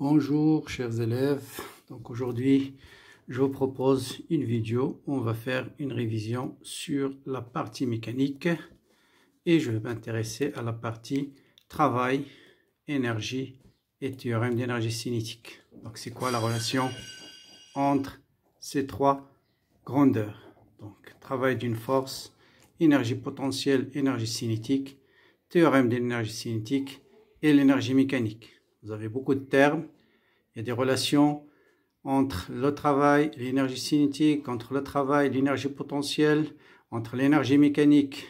Bonjour chers élèves, donc aujourd'hui je vous propose une vidéo où on va faire une révision sur la partie mécanique et je vais m'intéresser à la partie travail, énergie et théorème d'énergie cinétique. Donc c'est quoi la relation entre ces trois grandeurs Donc travail d'une force, énergie potentielle, énergie cinétique, théorème d'énergie cinétique et l'énergie mécanique. Vous avez beaucoup de termes. Il y a des relations entre le travail, l'énergie cinétique, entre le travail, l'énergie potentielle, entre l'énergie mécanique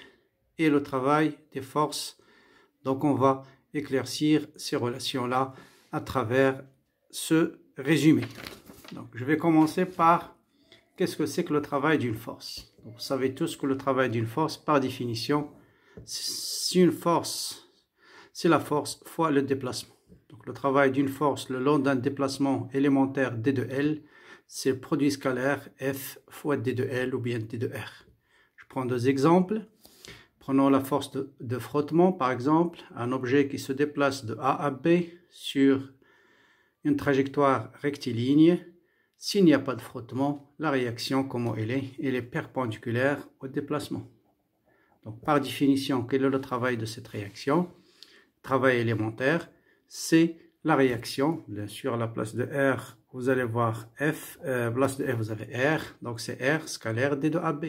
et le travail des forces. Donc on va éclaircir ces relations-là à travers ce résumé. Donc je vais commencer par qu'est-ce que c'est que le travail d'une force. vous savez tous que le travail d'une force, par définition, c'est une force, c'est la force fois le déplacement. Donc le travail d'une force le long d'un déplacement élémentaire d de L, c'est le produit scalaire F fois d de L ou bien d de R. Je prends deux exemples. Prenons la force de, frottement, par exemple, un objet qui se déplace de A à B sur une trajectoire rectiligne. S'il n'y a pas de frottement, la réaction, comment elle est Elle est perpendiculaire au déplacement. Donc, par définition, quel est le travail de cette réaction Travail élémentaire, c'est la réaction. Bien sûr, à la place de R, vous allez voir F, euh, place de F, vous avez R, donc c'est R scalaire D de AB.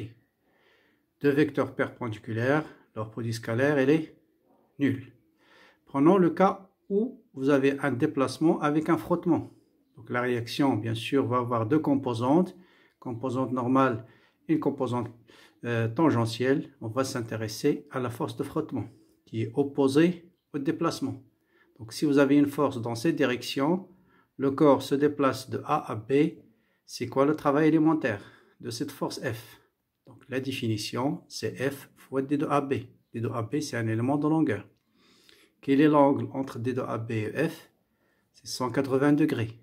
Deux vecteurs perpendiculaires, leur produit scalaire, elle est nul. Prenons le cas où vous avez un déplacement avec un frottement. Donc la réaction, bien sûr, va avoir deux composantes, composante normale, une composante euh, tangentielle. On va s'intéresser à la force de frottement qui est opposée au déplacement. Donc si vous avez une force dans cette direction, le corps se déplace de A à B, c'est quoi le travail élémentaire de cette force F Donc la définition, c'est F fois D de AB. D de AB, c'est un élément de longueur. Quel est l'angle entre D de AB et F C'est 180 degrés.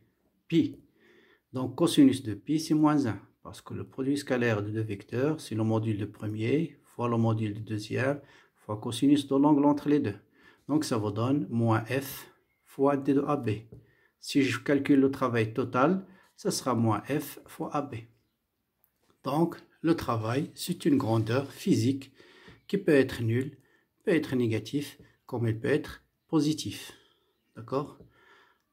Pi. Donc cosinus de pi, c'est moins 1, parce que le produit scalaire de deux vecteurs, c'est le module de premier fois le module de deuxième fois cosinus de l'angle entre les deux. Donc ça vous donne moins F fois D de AB. Si je calcule le travail total, ça sera moins F fois AB. Donc le travail, c'est une grandeur physique qui peut être nulle, peut être négatif, comme elle peut être positif. D'accord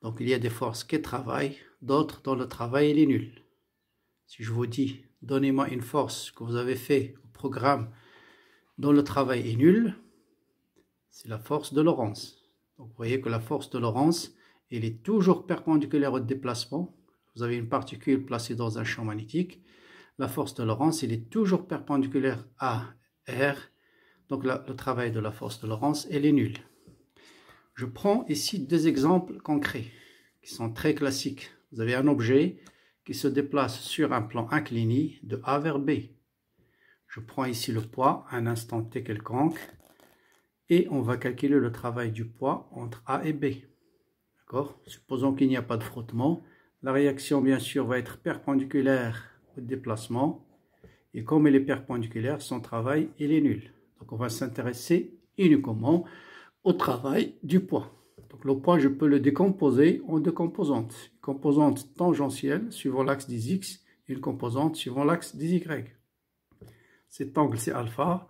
Donc il y a des forces qui travaillent, d'autres dont le travail est nul. Si je vous dis, donnez-moi une force que vous avez fait au programme dont le travail est nul, c'est la force de Lorentz. Donc vous voyez que la force de Lorentz, elle est toujours perpendiculaire au déplacement. Vous avez une particule placée dans un champ magnétique. La force de Lorentz, elle est toujours perpendiculaire à R. Donc le travail de la force de Lorentz, elle est nulle. Je prends ici deux exemples concrets qui sont très classiques. Vous avez un objet qui se déplace sur un plan incliné de A vers B. Je prends ici le poids un instant t quelconque et on va calculer le travail du poids entre A et B. D'accord Supposons qu'il n'y a pas de frottement. La réaction, bien sûr, va être perpendiculaire au déplacement. Et comme elle est perpendiculaire, son travail, est nul. Donc, on va s'intéresser uniquement au travail du poids. Donc, le poids, je peux le décomposer en deux composantes. Une composante tangentielle suivant l'axe des X et une composante suivant l'axe des Y. Cet angle, c'est alpha.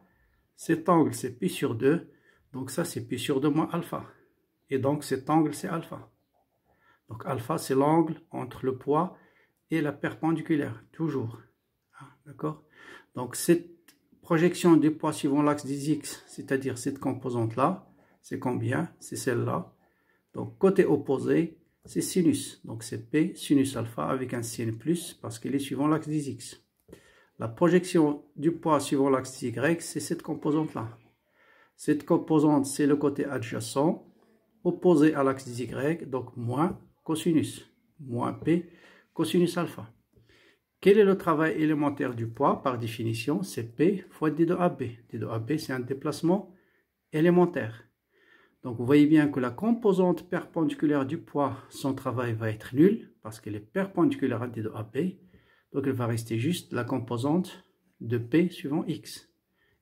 Cet angle, c'est pi sur 2 donc ça, c'est P sur 2 moins alpha. Et donc cet angle, c'est alpha. Donc alpha, c'est l'angle entre le poids et la perpendiculaire, toujours. Hein, d'accord Donc cette projection du poids suivant l'axe des x, c'est-à-dire cette composante-là, c'est combien C'est celle-là. Donc côté opposé, c'est sinus. Donc c'est P sinus alpha avec un signe plus parce qu'il est suivant l'axe des x. La projection du poids suivant l'axe y, c'est cette composante-là. Cette composante, c'est le côté adjacent opposé à l'axe des Y, donc moins cosinus, moins P, cosinus alpha. Quel est le travail élémentaire du poids Par définition, c'est P fois D2AB. D2AB, c'est un déplacement élémentaire. Donc vous voyez bien que la composante perpendiculaire du poids, son travail va être nul, parce qu'elle est perpendiculaire à D2AB. Donc elle va rester juste la composante de P suivant X.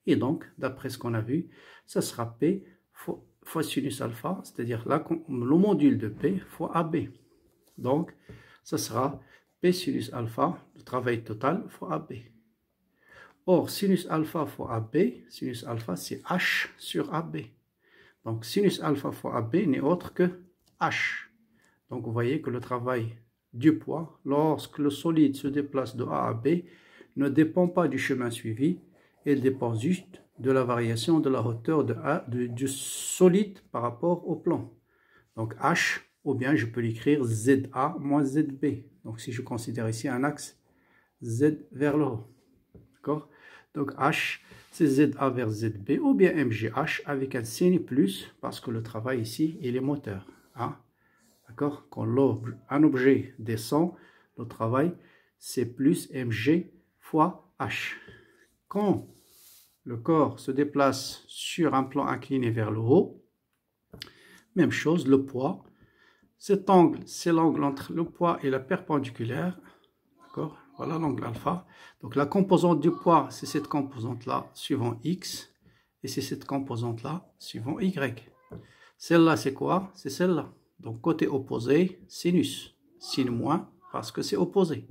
Et donc, d'après ce qu'on a vu, ça sera P fois, sinus alpha, c'est-à-dire le module de P fois AB. Donc, ça sera P sinus alpha, le travail total, fois AB. Or, sinus alpha fois AB, sinus alpha, c'est H sur AB. Donc, sinus alpha fois AB n'est autre que H. Donc, vous voyez que le travail du poids, lorsque le solide se déplace de A à B, ne dépend pas du chemin suivi, elle dépend juste de la variation de la hauteur de A, du solide par rapport au plan. Donc H, ou bien je peux l'écrire ZA moins ZB. Donc si je considère ici un axe Z vers le haut. D'accord Donc H, c'est ZA vers ZB, ou bien MGH avec un signe plus, parce que le travail ici, il est moteur. Hein D'accord Quand un objet descend, le travail, c'est plus MG fois H le corps se déplace sur un plan incliné vers le haut, même chose, le poids. Cet angle, c'est l'angle entre le poids et la perpendiculaire. D'accord Voilà l'angle alpha. Donc la composante du poids, c'est cette composante-là suivant x. Et c'est cette composante-là suivant y. Celle-là, c'est quoi C'est celle-là. Donc côté opposé, sinus. Sin-, moins parce que c'est opposé.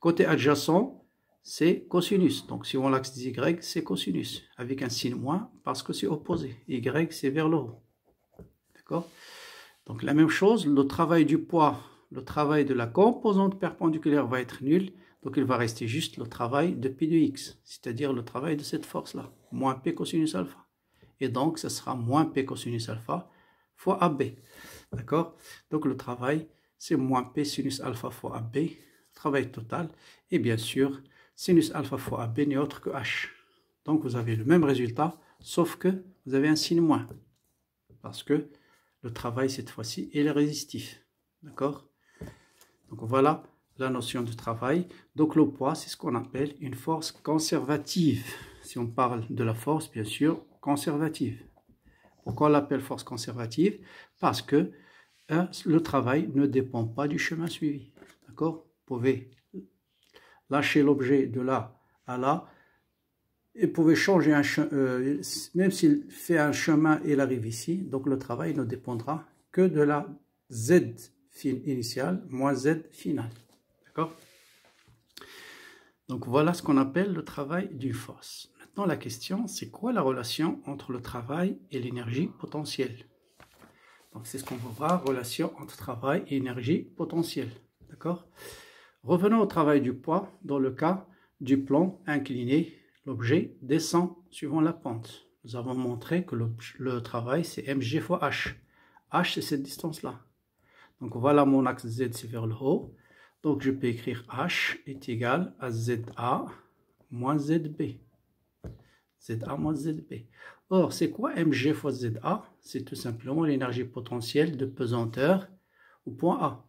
Côté adjacent, c'est cosinus. Donc si on l'axe des y, c'est cosinus, avec un signe moins, parce que c'est opposé. Y, c'est vers le haut. D'accord Donc la même chose, le travail du poids, le travail de la composante perpendiculaire va être nul, donc il va rester juste le travail de P de X, c'est-à-dire le travail de cette force-là, moins P cosinus alpha. Et donc, ce sera moins P cosinus alpha fois AB. D'accord Donc le travail, c'est moins P sinus alpha fois AB, travail total, et bien sûr, sinus alpha fois AB n'est autre que H. Donc vous avez le même résultat, sauf que vous avez un signe moins. Parce que le travail, cette fois-ci, est résistif. D'accord Donc voilà la notion de travail. Donc le poids, c'est ce qu'on appelle une force conservative. Si on parle de la force, bien sûr, conservative. Pourquoi on l'appelle force conservative Parce que euh, le travail ne dépend pas du chemin suivi. D'accord Vous pouvez lâcher l'objet de là à là, il pouvait changer, un euh, même s'il fait un chemin, il arrive ici, donc le travail ne dépendra que de la Z initiale moins Z finale. D'accord Donc voilà ce qu'on appelle le travail d'une force. Maintenant la question, c'est quoi la relation entre le travail et l'énergie potentielle Donc c'est ce qu'on va voir, relation entre travail et énergie potentielle. D'accord Revenons au travail du poids dans le cas du plan incliné, l'objet descend suivant la pente. Nous avons montré que le, travail c'est mg fois h. h c'est cette distance-là. Donc voilà mon axe z c'est vers le haut. Donc je peux écrire h est égal à za moins zb. ZA moins ZB. Or, c'est quoi mg fois ZA C'est tout simplement l'énergie potentielle de pesanteur au point A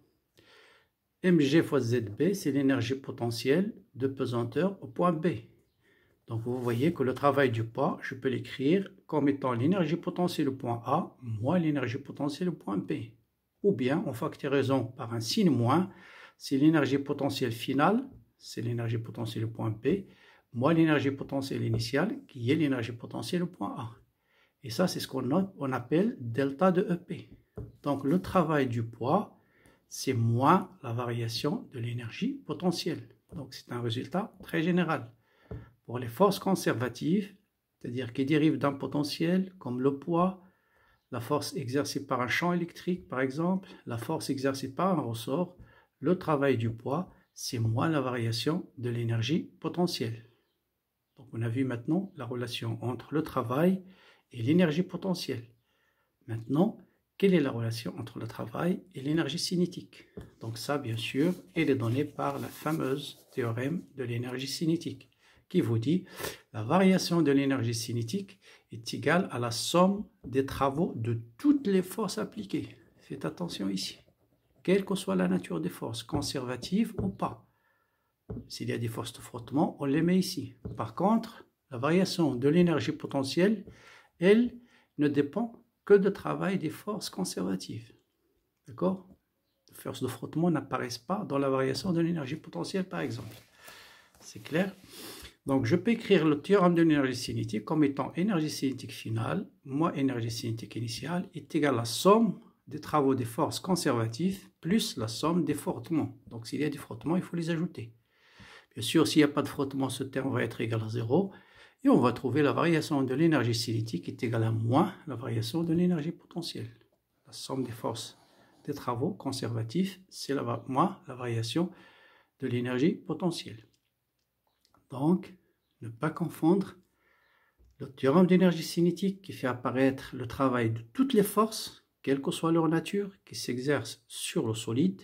mg fois zb, c'est l'énergie potentielle de pesanteur au point B. Donc vous voyez que le travail du poids, je peux l'écrire comme étant l'énergie potentielle au point A moins l'énergie potentielle au point B. Ou bien en factorisant par un signe moins, c'est l'énergie potentielle finale, c'est l'énergie potentielle au point B, moins l'énergie potentielle initiale qui est l'énergie potentielle au point A. Et ça, c'est ce qu'on on appelle delta de EP. Donc le travail du poids, c'est moins la variation de l'énergie potentielle. Donc c'est un résultat très général. Pour les forces conservatives, c'est-à-dire qui dérivent d'un potentiel comme le poids, la force exercée par un champ électrique par exemple, la force exercée par un ressort, le travail du poids, c'est moins la variation de l'énergie potentielle. Donc on a vu maintenant la relation entre le travail et l'énergie potentielle. Maintenant, quelle est la relation entre le travail et l'énergie cinétique Donc ça, bien sûr, elle est donnée par la fameuse théorème de l'énergie cinétique, qui vous dit la variation de l'énergie cinétique est égale à la somme des travaux de toutes les forces appliquées. Faites attention ici. Quelle que soit la nature des forces, conservatives ou pas. S'il y a des forces de frottement, on les met ici. Par contre, la variation de l'énergie potentielle, elle, ne dépend que de travail des forces conservatives. D'accord Les forces de frottement n'apparaissent pas dans la variation de l'énergie potentielle, par exemple. C'est clair Donc, je peux écrire le théorème de l'énergie cinétique comme étant énergie cinétique finale moins énergie cinétique initiale est égale à la somme des travaux des forces conservatives plus la somme des frottements. Donc, s'il y a des frottements, il faut les ajouter. Bien sûr, s'il n'y a pas de frottement, ce terme va être égal à zéro. Et on va trouver la variation de l'énergie cinétique est égale à moins la variation de l'énergie potentielle. La somme des forces des travaux conservatifs, c'est moins la variation de l'énergie potentielle. Donc, ne pas confondre le théorème d'énergie cinétique qui fait apparaître le travail de toutes les forces, quelle que soit leur nature, qui s'exercent sur le solide,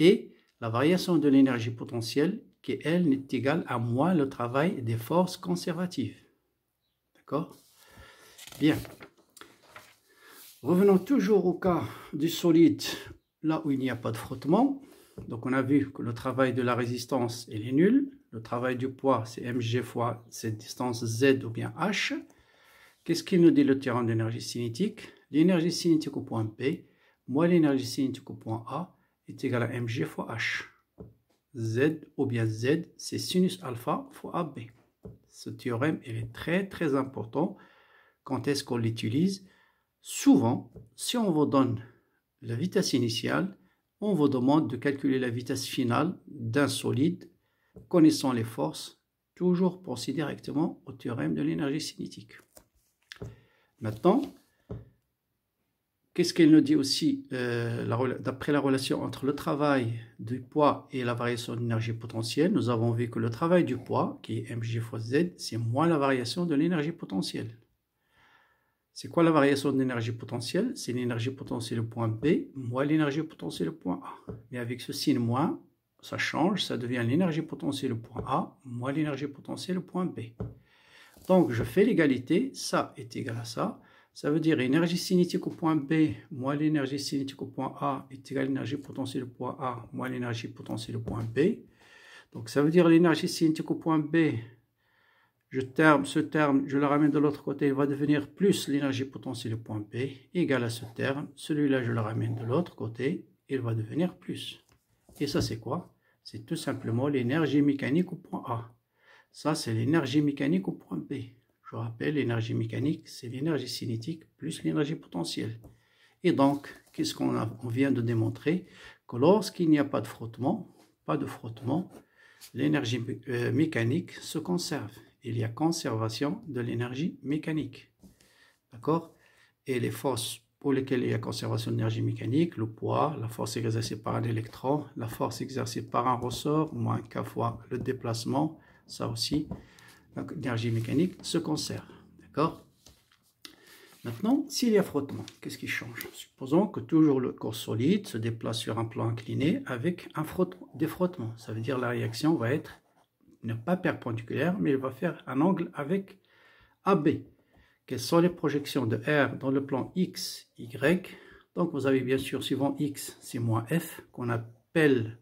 et la variation de l'énergie potentielle que elle, n'est égal à moins le travail des forces conservatives. D'accord Bien. Revenons toujours au cas du solide, là où il n'y a pas de frottement. Donc on a vu que le travail de la résistance, est nul. Le travail du poids, c'est mg fois cette distance z ou bien h. Qu'est-ce qu'il nous dit le théorème d'énergie cinétique L'énergie cinétique au point P moins l'énergie cinétique au point A est égale à mg fois h. Z ou bien Z, c'est sinus alpha fois AB. Ce théorème est très très important. Quand est-ce qu'on l'utilise Souvent, si on vous donne la vitesse initiale, on vous demande de calculer la vitesse finale d'un solide connaissant les forces, toujours pensé directement au théorème de l'énergie cinétique. Maintenant, Qu'est-ce qu'elle nous dit aussi euh, d'après la relation entre le travail du poids et la variation d'énergie potentielle Nous avons vu que le travail du poids, qui est mg fois z, c'est moins la variation de l'énergie potentielle. C'est quoi la variation l'énergie potentielle C'est l'énergie potentielle au point B moins l'énergie potentielle au point A. Mais avec ce signe moins, ça change, ça devient l'énergie potentielle au point A moins l'énergie potentielle au point B. Donc je fais l'égalité, ça est égal à ça. Ça veut dire l'énergie cinétique au point B moins l'énergie cinétique au point A est égale à l'énergie potentielle au point A moins l'énergie potentielle au point B. Donc ça veut dire l'énergie cinétique au point B, je terme, ce terme, je le ramène de l'autre côté, il va devenir plus l'énergie potentielle au point B égale à ce terme. Celui-là, je le ramène de l'autre côté, il va devenir plus. Et ça, c'est quoi C'est tout simplement l'énergie mécanique au point A. Ça, c'est l'énergie mécanique au point B. Je rappelle, l'énergie mécanique, c'est l'énergie cinétique plus l'énergie potentielle. Et donc, qu'est-ce qu'on vient de démontrer Que lorsqu'il n'y a pas de frottement, pas de frottement, l'énergie euh, mécanique se conserve. Il y a conservation de l'énergie mécanique. D'accord Et les forces pour lesquelles il y a conservation d'énergie mécanique, le poids, la force exercée par un électron, la force exercée par un ressort, moins K fois le déplacement, ça aussi, l'énergie mécanique se conserve. D'accord Maintenant, s'il y a frottement, qu'est-ce qui change Supposons que toujours le corps solide se déplace sur un plan incliné avec un défrottement. Ça veut dire la réaction va être ne pas perpendiculaire, mais elle va faire un angle avec AB. Quelles sont les projections de R dans le plan X, Y Donc vous avez bien sûr, suivant X, c'est moins F, qu'on appelle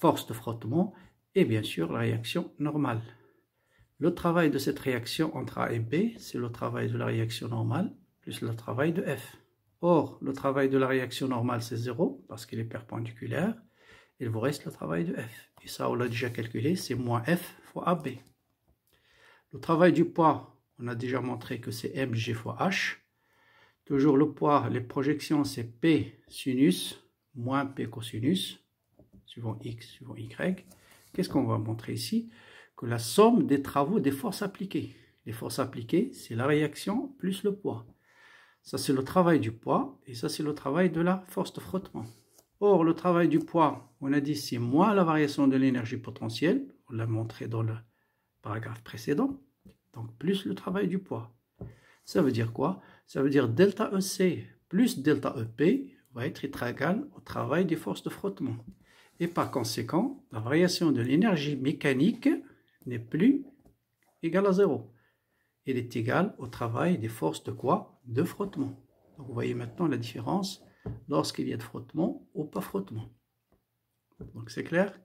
force de frottement, et bien sûr la réaction normale. Le travail de cette réaction entre A et B, c'est le travail de la réaction normale plus le travail de F. Or, le travail de la réaction normale, c'est 0 parce qu'il est perpendiculaire. Il vous reste le travail de F. Et ça, on l'a déjà calculé, c'est moins F fois AB. Le travail du poids, on a déjà montré que c'est mg fois h. Toujours le poids, les projections, c'est p sinus moins p cosinus, suivant x, suivant y. Qu'est-ce qu'on va montrer ici la somme des travaux des forces appliquées. Les forces appliquées, c'est la réaction plus le poids. Ça, c'est le travail du poids et ça, c'est le travail de la force de frottement. Or, le travail du poids, on a dit, c'est moins la variation de l'énergie potentielle. On l'a montré dans le paragraphe précédent. Donc, plus le travail du poids. Ça veut dire quoi Ça veut dire delta EC plus delta EP va être égal au travail des forces de frottement. Et par conséquent, la variation de l'énergie mécanique n'est plus égal à zéro. Il est égal au travail des forces de quoi De frottement. vous voyez maintenant la différence lorsqu'il y a de frottement ou pas frottement. Donc c'est clair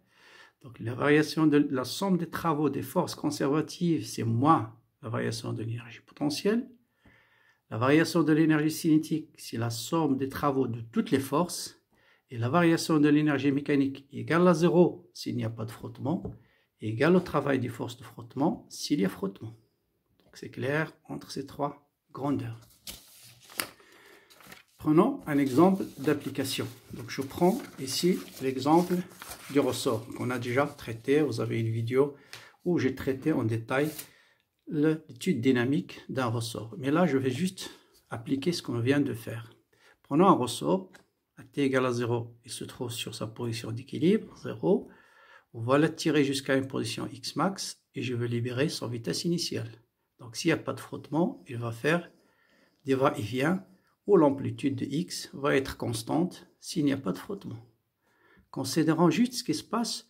Donc la variation de la somme des travaux des forces conservatives, c'est moins la variation de l'énergie potentielle. La variation de l'énergie cinétique, c'est la somme des travaux de toutes les forces. Et la variation de l'énergie mécanique égale à zéro s'il n'y a pas de frottement égale au travail des forces de frottement s'il y a frottement. Donc c'est clair entre ces trois grandeurs. Prenons un exemple d'application. je prends ici l'exemple du ressort qu'on a déjà traité. Vous avez une vidéo où j'ai traité en détail l'étude dynamique d'un ressort. Mais là, je vais juste appliquer ce qu'on vient de faire. Prenons un ressort à t égale à 0. Il se trouve sur sa position d'équilibre, 0 on va la tirer jusqu'à une position X max et je vais libérer son vitesse initiale. Donc s'il n'y a pas de frottement, il va faire des va-et-vient où l'amplitude de X va être constante s'il n'y a pas de frottement. Considérons juste ce qui se passe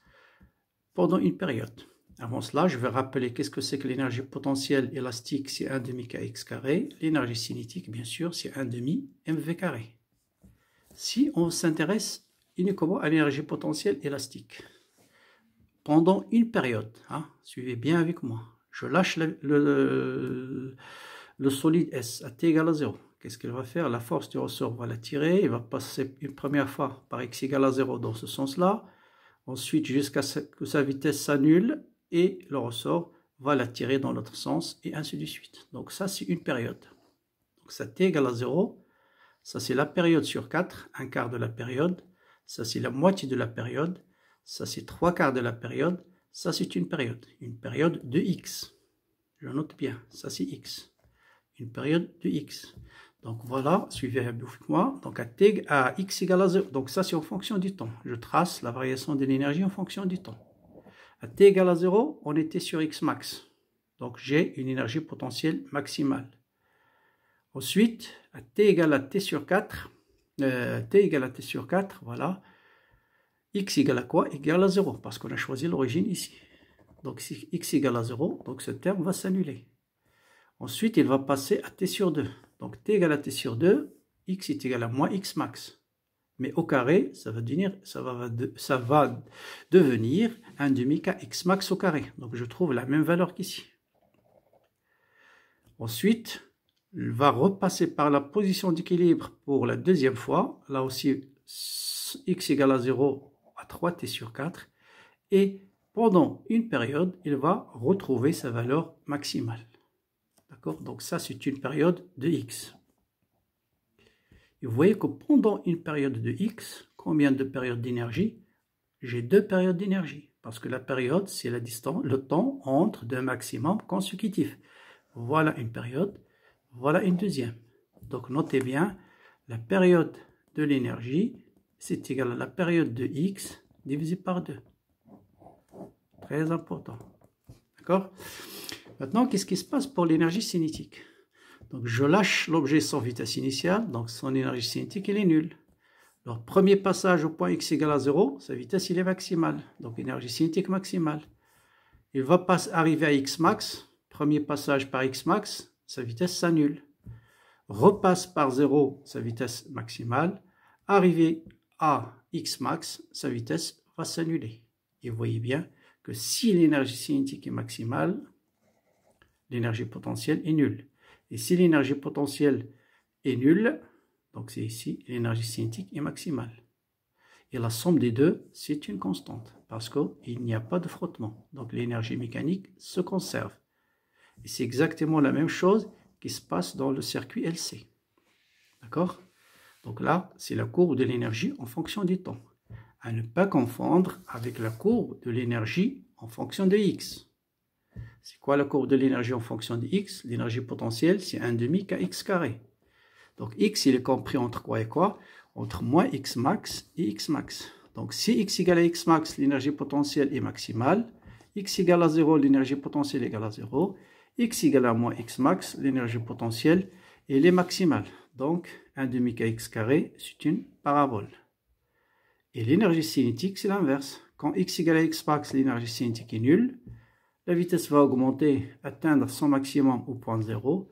pendant une période. Avant cela, je vais rappeler qu'est-ce que c'est que l'énergie potentielle élastique, c'est 1 demi kx carré. L'énergie cinétique, bien sûr, c'est 1 demi mv carré. Si on s'intéresse uniquement à l'énergie potentielle élastique, pendant une période. Hein. suivez bien avec moi. Je lâche le, solide S à t égale à 0. Qu'est-ce qu'il va faire La force du ressort va l'attirer, Il va passer une première fois par x égale à 0 dans ce sens-là. Ensuite, jusqu'à ce que sa vitesse s'annule. Et le ressort va l'attirer dans l'autre sens. Et ainsi de suite. Donc ça, c'est une période. Donc ça t égale à 0. Ça, c'est la période sur 4. Un quart de la période. Ça, c'est la moitié de la période. Ça, c'est trois quarts de la période. Ça, c'est une période. Une période de x. Je note bien. Ça, c'est x. Une période de x. Donc voilà, suivez moi. Donc à, t, à x égale à 0. Donc ça, c'est en fonction du temps. Je trace la variation de l'énergie en fonction du temps. À t égale à 0, on était sur x max. Donc j'ai une énergie potentielle maximale. Ensuite, à t égale à t sur 4, euh, t égale à t sur 4, voilà, x égale à quoi Égale à 0, parce qu'on a choisi l'origine ici. Donc si x égale à 0, donc ce terme va s'annuler. Ensuite, il va passer à t sur 2. Donc t égale à t sur 2, x est égal à moins x max. Mais au carré, ça va, devenir, ça va, devenir un demi X max au carré. Donc je trouve la même valeur qu'ici. Ensuite, il va repasser par la position d'équilibre pour la deuxième fois. Là aussi, x égale à 0, 3t sur 4 et pendant une période, il va retrouver sa valeur maximale. D'accord Donc ça, c'est une période de x. vous voyez que pendant une période de x, combien de périodes d'énergie J'ai deux périodes d'énergie. Parce que la période, c'est la distance, le temps entre deux maximums consécutifs. Voilà une période, voilà une deuxième. Donc notez bien, la période de l'énergie, c'est égal à la période de x divisé par 2. Très important. D'accord Maintenant, qu'est-ce qui se passe pour l'énergie cinétique Donc, je lâche l'objet sans vitesse initiale, donc son énergie cinétique, est nulle. Alors, premier passage au point x égale à 0, sa vitesse, est maximale. Donc, énergie cinétique maximale. Il va arriver à x max. Premier passage par x max, sa vitesse s'annule. Repasse par 0, sa vitesse maximale. Arrivé à x max, sa vitesse va s'annuler. Et vous voyez bien que si l'énergie cinétique est maximale, l'énergie potentielle est nulle. Et si l'énergie potentielle est nulle, donc c'est ici, l'énergie cinétique est maximale. Et la somme des deux, c'est une constante, parce qu'il n'y a pas de frottement. Donc l'énergie mécanique se conserve. Et c'est exactement la même chose qui se passe dans le circuit LC. D'accord donc là, c'est la courbe de l'énergie en fonction du temps. À ne pas confondre avec la courbe de l'énergie en fonction de x. C'est quoi la courbe de l'énergie en fonction de x L'énergie potentielle, c'est 1 demi kx carré. Donc x, il est compris entre quoi et quoi Entre moins x max et x max. Donc si x égale à x max, l'énergie potentielle est maximale. x égale à 0, l'énergie potentielle est égale à 0. x égale à moins x max, l'énergie potentielle, elle est maximale. Donc 1 demi kx carré, c'est une parabole. Et l'énergie cinétique, c'est l'inverse. Quand x égale à x max, l'énergie cinétique est nulle. La vitesse va augmenter, atteindre son maximum au point 0,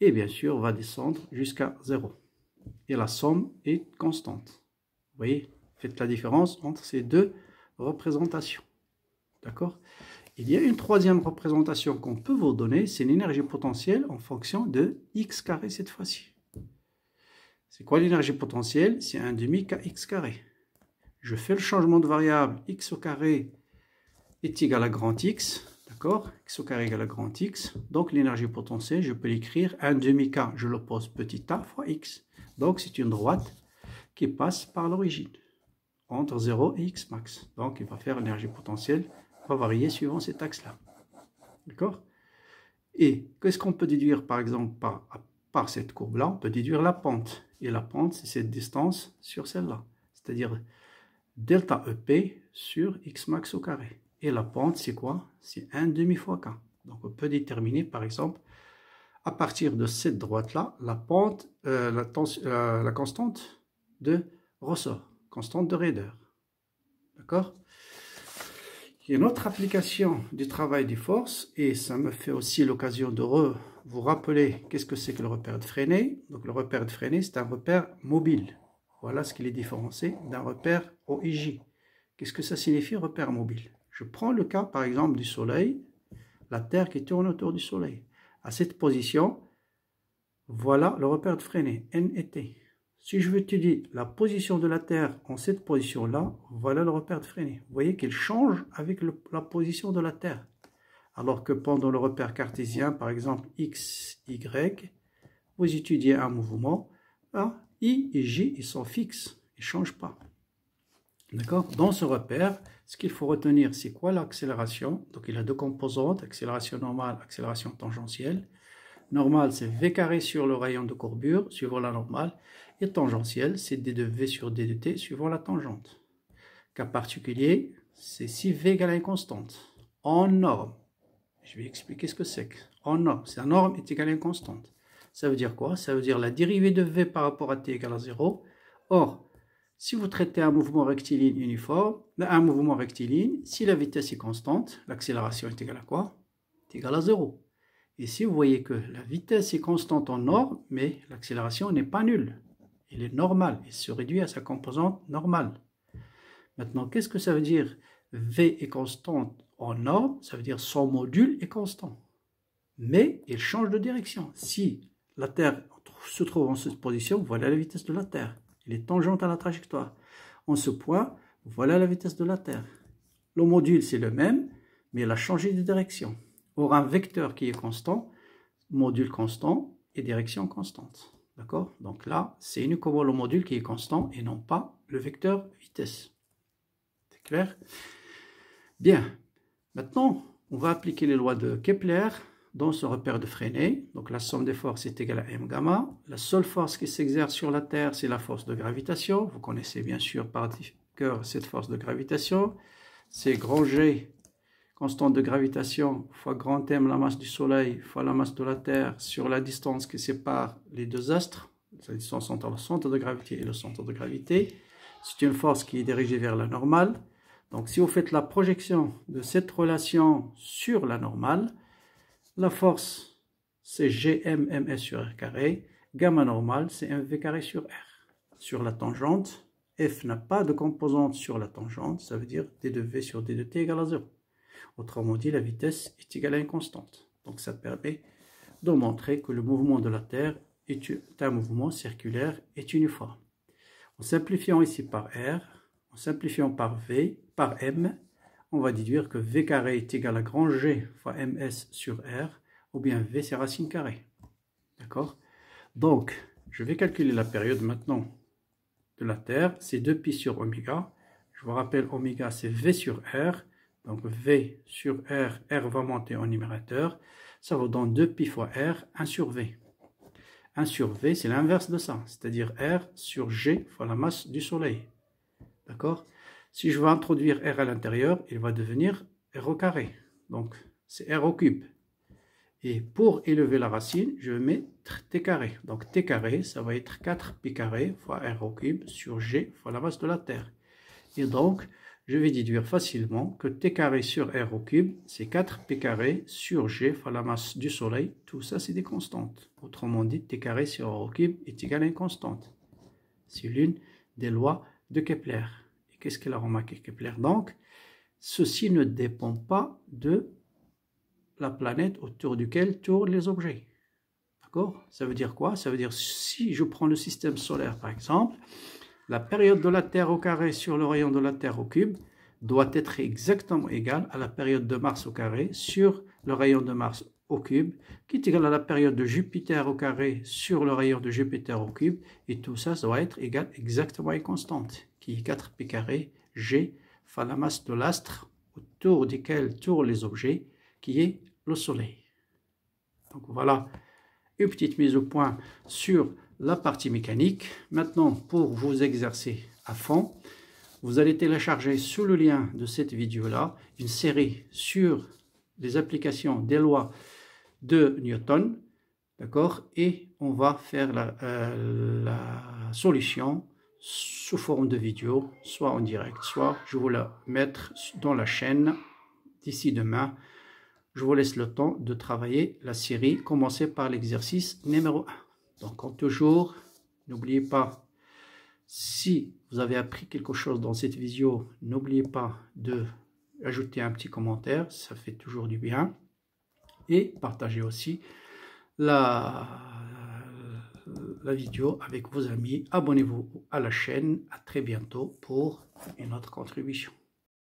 et bien sûr va descendre jusqu'à 0. Et la somme est constante. Vous voyez, faites la différence entre ces deux représentations. D'accord Il y a une troisième représentation qu'on peut vous donner, c'est l'énergie potentielle en fonction de x carré cette fois-ci. C'est quoi l'énergie potentielle C'est un demi x carré. Je fais le changement de variable x au carré est égal à grand x, d'accord x au carré égale à grand x. Donc l'énergie potentielle, je peux l'écrire 1 demi k, je l'oppose petit a fois x. Donc c'est une droite qui passe par l'origine, entre 0 et x max. Donc il va faire l'énergie potentielle, va varier suivant cet axe-là. D'accord Et qu'est-ce qu'on peut déduire par exemple par cette courbe-là, on peut déduire la pente. Et la pente, c'est cette distance sur celle-là. C'est-à-dire delta EP sur x max au carré. Et la pente, c'est quoi C'est 1 demi fois k. Donc on peut déterminer, par exemple, à partir de cette droite-là, la pente, euh, la, euh, la, constante de ressort, constante de raideur. D'accord Il y a une autre application du travail des forces, et ça me fait aussi l'occasion de re vous rappelez, qu'est-ce que c'est que le repère de freiné. Donc le repère de freiné, c'est un repère mobile. Voilà ce qui est différencié d'un repère OIJ. Qu'est-ce que ça signifie repère mobile Je prends le cas par exemple du Soleil, la Terre qui tourne autour du Soleil. À cette position, voilà le repère de freiné. N et T. Si je veux étudier la position de la Terre en cette position-là, voilà le repère de freiné. Vous voyez qu'il change avec la position de la Terre. Alors que pendant le repère cartésien, par exemple x, y, vous étudiez un mouvement, i et j, ils sont fixes, ils ne changent pas. D'accord Dans ce repère, ce qu'il faut retenir, c'est quoi l'accélération Donc il a deux composantes, accélération normale, accélération tangentielle. Normale, c'est v carré sur le rayon de courbure, suivant la normale. Et tangentielle, c'est d de v sur d t, suivant la tangente. Cas particulier, c'est si v égale à une constante, en norme. Je vais expliquer ce que c'est. En norme, c'est la norme est égale à une constante. Ça veut dire quoi Ça veut dire la dérivée de V par rapport à t égale à 0. Or, si vous traitez un mouvement rectiligne uniforme, ben, un mouvement rectiligne, si la vitesse est constante, l'accélération est égale à quoi Est égale à 0. Ici, vous voyez que la vitesse est constante en norme, mais l'accélération n'est pas nulle. Elle est normale, elle se réduit à sa composante normale. Maintenant, qu'est-ce que ça veut dire V est constante en norme, ça veut dire son module est constant. Mais il change de direction. Si la Terre se trouve en cette position, voilà la vitesse de la Terre. Elle est tangente à la trajectoire. En ce point, voilà la vitesse de la Terre. Le module, c'est le même, mais elle a changé de direction. Or, un vecteur qui est constant, module constant et direction constante. D'accord Donc là, c'est uniquement le module qui est constant et non pas le vecteur vitesse. C'est clair Bien, maintenant, on va appliquer les lois de Kepler dans ce repère de Freinet. Donc la somme des forces est égale à m gamma. La seule force qui s'exerce sur la Terre, c'est la force de gravitation. Vous connaissez bien sûr par cœur cette force de gravitation. C'est grand G, constante de gravitation, fois grand M, la masse du Soleil, fois la masse de la Terre, sur la distance qui sépare les deux astres, la distance entre le centre de gravité et le centre de gravité. C'est une force qui est dirigée vers la normale. Donc si vous faites la projection de cette relation sur la normale, la force c'est GMMS sur R carré, gamma normale c'est MV carré sur R. Sur la tangente, F n'a pas de composante sur la tangente, ça veut dire d v sur D2T égale à 0. Autrement dit, la vitesse est égale à une constante. Donc ça permet de montrer que le mouvement de la Terre est un mouvement circulaire et uniforme. En simplifiant ici par R, simplifiant par V, par M, on va déduire que V carré est égal à grand G fois MS sur R, ou bien V c'est racine carrée. D'accord Donc, je vais calculer la période maintenant de la Terre, c'est 2 pi sur oméga. Je vous rappelle, oméga c'est V sur R, donc V sur R, R va monter en numérateur, ça va donne 2 pi fois R, 1 sur V. 1 sur V, c'est l'inverse de ça, c'est-à-dire R sur G fois la masse du Soleil. D'accord Si je veux introduire R à l'intérieur, il va devenir R au carré. Donc, c'est R au cube. Et pour élever la racine, je vais mettre t carré. Donc t carré, ça va être 4pi carré fois r au cube sur g fois la masse de la Terre. Et donc, je vais déduire facilement que t carré sur r au cube, c'est 4pi carré sur g fois la masse du Soleil. Tout ça, c'est des constantes. Autrement dit, t carré sur r au cube est égal à une constante. C'est l'une des lois de Kepler. Et qu'est-ce qu'elle a remarqué Kepler Donc, ceci ne dépend pas de la planète autour duquel tournent les objets. D'accord Ça veut dire quoi Ça veut dire si je prends le système solaire par exemple, la période de la Terre au carré sur le rayon de la Terre au cube doit être exactement égale à la période de Mars au carré sur le rayon de Mars au cube, qui est égal à la période de Jupiter au carré sur le rayon de Jupiter au cube, et tout ça, ça doit être égal exactement à une constante, qui est 4pi carré g fois la masse de l'astre autour duquel tournent les objets, qui est le Soleil. Donc voilà une petite mise au point sur la partie mécanique. Maintenant, pour vous exercer à fond, vous allez télécharger sous le lien de cette vidéo-là une série sur les applications des lois de Newton, d'accord Et on va faire euh, la, solution sous forme de vidéo, soit en direct, soit je vous la mettre dans la chaîne d'ici demain. Je vous laisse le temps de travailler la série. commencer par l'exercice numéro 1. Donc, comme toujours, n'oubliez pas, si vous avez appris quelque chose dans cette vidéo, n'oubliez pas de ajouter un petit commentaire, ça fait toujours du bien et partagez aussi la, la vidéo avec vos amis. Abonnez-vous à la chaîne. À très bientôt pour une autre contribution.